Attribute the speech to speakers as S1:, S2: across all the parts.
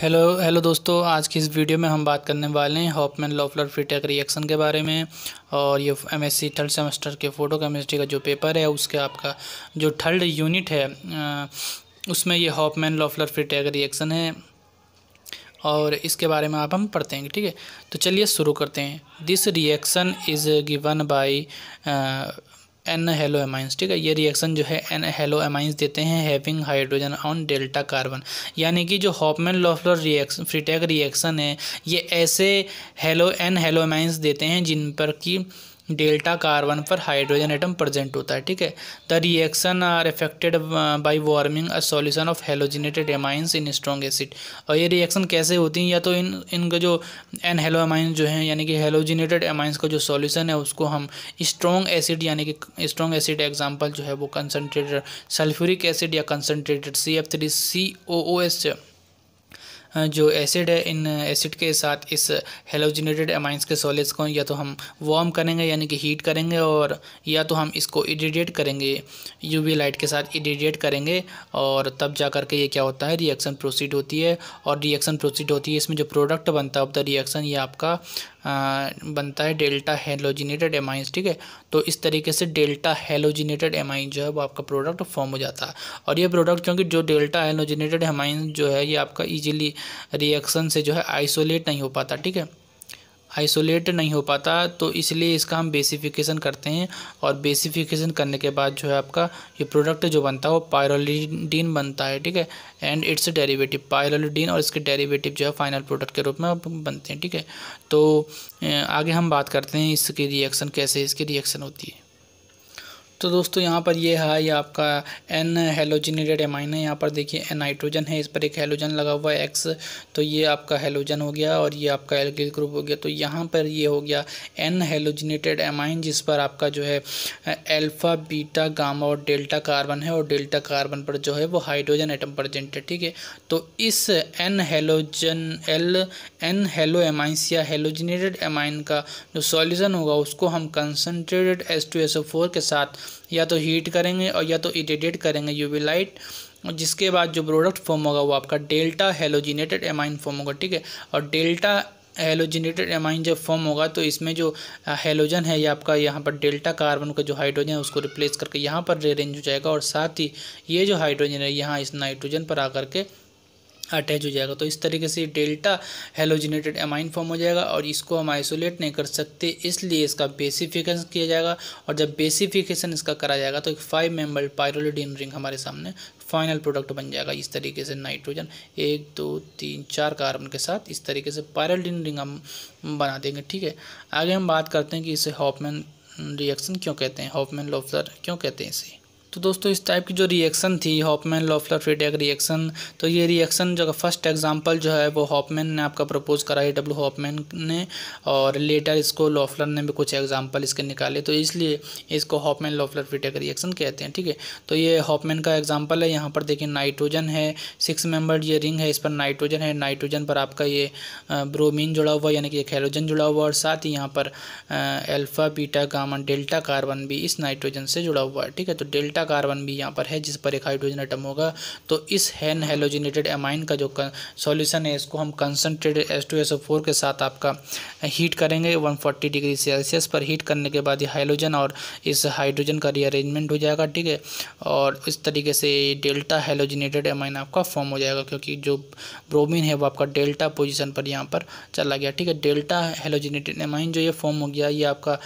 S1: hello hello दोस्तों आज की इस वीडियो में हम बात करने वाले हैं हॉपमैन लॉफलर फिटेक रिएक्शन के बारे में और ये एमएससी थर्ड सेमेस्टर के फोटो केमिस्ट्री का जो पेपर है उसके आपका जो थर्ड यूनिट है उसमें ये हॉपमैन लॉफलर फिटेक रिएक्शन है और इसके बारे में आप हम पढ़ते हैं ठीक है तो चलिए शुरू करते हैं this reaction is given by an halo amines ठीक है ये रिएक्शन जो है एन हेलो एमाइंस देते हैं having hydrogen on delta carbon यानी कि जो Hofmann Loffler reaction Freytag reaction है ये ऐसे हेलो एन हेलो एमाइंस देते हैं जिन पर कि डेल्टा कार्बन पर हाइड्रोजन एटम प्रेजेंट होता है ठीक है the reaction are affected by warming a solution of halogenated amines in strong acid और ये रिएक्शन कैसे होती हैं या तो इन इनका जो एन हेलो एमाइंस जो हैं यानी कि हेलोजिनेटेड एमाइंस का जो सॉल्यूशन है उसको हम स्ट्रॉन्ग एसिड यानी कि स्ट्रॉन्ग एसिड एग्जाम्पल जो है वो कंसनट्रेटेड सल्फ्यूरिक एसिड या concentrated C F three C O O S जो एसिड है इन एसिड uh, के साथ इस हेलोजिनेटेड एमाइंस के सॉलिड्स को या तो हम वार्म करेंगे यानी कि हीट करेंगे और या तो हम इसको इरीडिएट करेंगे यूवी लाइट के साथ इरीडिएट करेंगे और तब जा करके के ये क्या होता है रिएक्शन प्रोसीड होती है और रिएक्शन प्रोसीड होती है इसमें जो प्रोडक्ट बनता है ऑफ द रिएक्शन ये आपका बनता है डेल्टा हेलोजिनेटेड एमाइंस ठीक है तो इस तरीके से डेल्टा हेलोजिनेटेड एमाइन जो है वो आपका प्रोडक्ट फॉर्म हो जाता है और ये प्रोडक्ट क्योंकि जो डेल्टा हेलोजिनेटेड एमाइन जो है ये आपका ईजिली रिएक्शन से जो है आइसोलेट नहीं हो पाता ठीक है आइसोलेट नहीं हो पाता तो इसलिए इसका हम बेसिफिकेशन करते हैं और बेसिफिकेशन करने के बाद जो है आपका ये प्रोडक्ट जो बनता है वो पायरोलिडीन बनता है ठीक है एंड इट्स डेरिवेटिव पायरोलिडीन और इसके डेरिवेटिव जो है फाइनल प्रोडक्ट के रूप में बनते हैं ठीक है तो आगे हम बात करते हैं इसकी रिएक्शन कैसे इसकी रिएक्शन होती है तो दोस्तों यहाँ पर ये है ये आपका एन हेलोजिनेटेड एमाइन है यहाँ पर देखिए एन नाइट्रोजन है इस पर एक हेलोजन लगा हुआ है एक्स तो ये आपका हेलोजन हो गया और ये आपका एल्गिल ग्रुप हो गया तो यहाँ पर ये हो गया एन हेलोजिनेटेड एमाइन जिस पर आपका जो है एल्फ़ा बीटा गामा और डेल्टा कार्बन है और डेल्टा कार्बन पर जो है वो हाइड्रोजन एटम प्रजेंट है ठीक है तो इस N halogen L N halo amines या हेलोजिनेटेड एमाइन का जो सॉल्यूशन होगा उसको हम कंसनट्रेटेड एस के साथ या तो हीट करेंगे और या तो इरेडिएट करेंगे यूवी लाइट और जिसके बाद जो प्रोडक्ट फॉर्म होगा वो आपका डेल्टा हेलोजिनेटेड एमाइन फॉर्म होगा ठीक है और डेल्टा हेलोजिनेटेड एमाइन जब फॉर्म होगा तो इसमें जो हेलोजन है या आपका यहाँ पर डेल्टा कार्बन का जो हाइड्रोजन है उसको रिप्लेस करके यहाँ पर रेरेंज हो जाएगा और साथ ही ये जो हाइड्रोजन है यहाँ इस नाइट्रोजन पर आकर के अटैच हो जाएगा तो इस तरीके से डेल्टा हेलोजिनेटेड एमाइन फॉर्म हो जाएगा और इसको हम आइसोलेट नहीं कर सकते इसलिए इसका बेसिफिकेशन किया जाएगा और जब बेसिफिकेशन इसका करा जाएगा तो एक फाइव मेंबर पायरोलिडिन रिंग हमारे सामने फाइनल प्रोडक्ट बन जाएगा इस तरीके से नाइट्रोजन एक दो तीन चार कार्बन के साथ इस तरीके से पायरोलिडिन रिंग हम बना देंगे ठीक है आगे हम बात करते हैं कि इसे हॉपमैन रिएक्शन क्यों कहते हैं हॉपमैन लॉफर क्यों कहते हैं इसे तो दोस्तों इस टाइप की जो रिएक्शन थी हॉपमैन लॉफलर फ्रीडेक रिएक्शन तो ये रिएक्शन जो फर्स्ट एग्जाम्पल जो है वो हॉपमैन ने आपका प्रपोज करा ई डब्ल्यू हॉपमैन ने और लेटर इसको लॉफलर ने भी कुछ एग्जाम्पल इसके निकाले तो इसलिए इसको हॉपमैन लॉफलर फ्रीडेक रिएक्शन कहते हैं ठीक है तो ये हॉपमैन का एग्जाम्पल है यहाँ पर देखिए नाइट्रोजन है सिक्स मेम्बर्ड ये रिंग है इस पर नाइट्रोजन है नाइट्रोजन पर आपका ये ब्रोमीन जुड़ा हुआ यानी कि एक हेलोजन जुड़ा हुआ और साथ ही यहाँ पर alpha beta gamma delta carbon भी इस नाइट्रोजन से जुड़ा हुआ है ठीक है तो डेल्टा पहला कार्बन भी यहाँ पर है जिस पर एक हाइड्रोजन आइटम होगा तो इस हैन हेलोजिनेटेड एमाइन का जो सॉल्यूशन है इसको हम concentrate S two S O four के साथ आपका हीट करेंगे वन फोर्टी डिग्री सेल्सियस पर हीट करने के बाद ये हाइलोजन और इस हाइड्रोजन का रीअरेंजमेंट हो जाएगा ठीक है और इस तरीके से डेल्टा हेलोजिनेटेड एमाइन आपका फॉर्म हो जाएगा क्योंकि जो ब्रोमिन है वो आपका डेल्टा पोजिशन पर यहाँ पर चला गया ठीक है डेल्टा हेलोजिनेटेड एमाइन जो ये फॉर्म हो गया ये आपका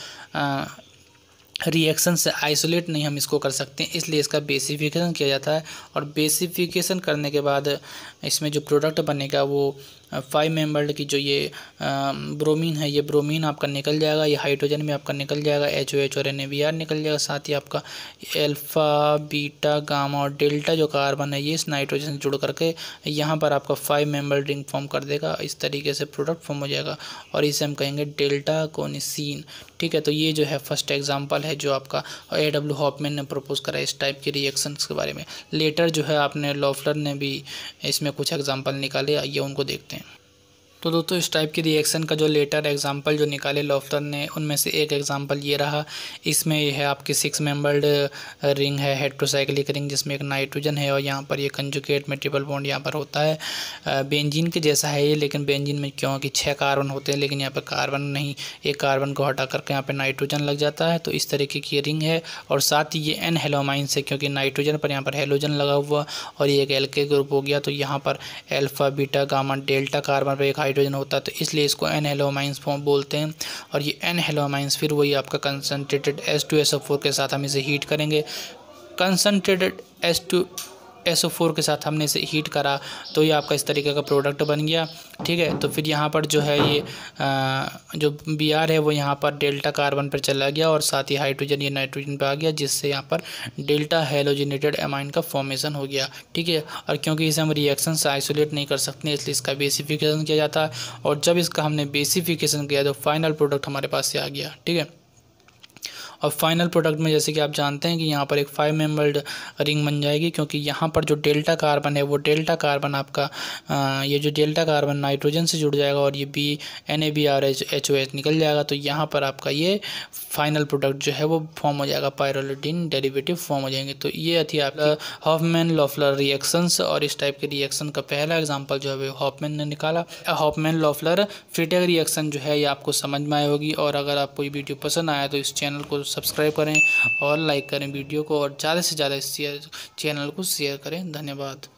S1: रिएक्शन से आइसोलेट नहीं हम इसको कर सकते हैं इसलिए इसका बेसिफिकेशन किया जाता है और बेसिफिकेशन करने के बाद इसमें जो प्रोडक्ट बनेगा वो फाइव मेम्बर्ड की जो ये ब्रोमीन है ये ब्रोमीन आपका निकल जाएगा ये हाइड्रोजन में आपका निकल जाएगा एच ओ एच और एन ए बी आर निकल जाएगा साथ ही आपका एल्फ़ा बीटा गामा और डेल्टा जो कार्बन है ये इस नाइट्रोजन से जुड़ करके यहाँ पर आपका फाइव मेम्बर रिंग फॉर्म कर देगा इस तरीके से प्रोडक्ट फॉर्म हो जाएगा और इसे हम कहेंगे डेल्टा कोनिसिन ठीक है तो ये जो है फर्स्ट एग्जाम्पल है जो आपका ए डब्ल्यू हॉपमैन ने प्रपोज करा इस टाइप के रिएक्शंस के बारे में लेटर जो है आपने लॉफलर ने भी इसमें कुछ एग्जाम्पल निकाले आइए उनको देखते हैं तो दोस्तों इस टाइप के रिएक्शन का जो लेटर एग्जांपल जो निकाले लॉफ्टर ने उनमें से एक एग्जांपल ये रहा इसमें ये है आपकी सिक्स मेंबर्ड रिंग है हेट्रोसाइक्लिक रिंग जिसमें एक नाइट्रोजन है और यहाँ पर ये कंजुकेट में ट्रिपल बॉन्ड यहाँ पर होता है बेंजीन uh, के जैसा है ये लेकिन बेंजिन में क्योंकि छः कार्बन होते हैं लेकिन यहाँ पर कार्बन नहीं एक कार्बन को हटा करके यहाँ पर नाइट्रोजन लग जाता है तो इस तरीके की रिंग है और साथ ही ये एन हेलोमाइन से क्योंकि नाइट्रोजन पर यहाँ पर हेलोजन लगा हुआ और ये एक एल ग्रुप हो गया तो यहाँ पर alpha beta gamma delta carbon पर एक हाइड्रोजन होता है तो इसलिए इसको हेलोमाइंस फॉर्म बोलते हैं और ये एन हेलोमाइंस फिर वही आपका concentrated S two S O four के साथ हम इसे हीट करेंगे concentrated S two S four के साथ हमने इसे हीट करा तो ये आपका इस तरीके का प्रोडक्ट बन गया ठीक है तो फिर यहाँ पर जो है ये आ, जो बी आर है वो यहाँ पर डेल्टा कार्बन पर चला गया और साथ ही हाइड्रोजन या नाइट्रोजन पर आ गया जिससे यहाँ पर डेल्टा हेलोजिनेटेड एमाइन का फॉर्मेशन हो गया ठीक है और क्योंकि इसे हम रिएक्शन से आइसोलेट नहीं कर सकते इसलिए इसका बेसिफिकेशन किया जाता है और जब इसका हमने बेसिफिकेशन किया तो फाइनल प्रोडक्ट हमारे पास से आ गया ठीक है और फाइनल प्रोडक्ट में जैसे कि आप जानते हैं कि यहाँ पर एक फाइव मेम्बर्ड रिंग बन जाएगी क्योंकि यहाँ पर जो डेल्टा कार्बन है वो डेल्टा कार्बन आपका ये जो डेल्टा कार्बन नाइट्रोजन से जुड़ जाएगा और ये B N A B R H H O H निकल जाएगा तो यहाँ पर आपका ये फाइनल प्रोडक्ट जो है वो फॉर्म हो जाएगा पायरोलिटीन डेरिवेटिव फॉर्म हो जाएंगे तो ये थी आपका हॉफमैन लॉफलर रिएक्शंस और इस टाइप के रिएक्शन का पहला एग्जाम्पल जो है हॉफमैन ने निकाला हॉफमैन लॉफलर फ्रीटेक रिएक्शन जो है ये आपको समझ में आए होगी और अगर आपको ये वीडियो पसंद आया तो इस चैनल को सब्सक्राइब करें और लाइक करें वीडियो को और ज़्यादा से ज़्यादा इस चैनल को शेयर करें धन्यवाद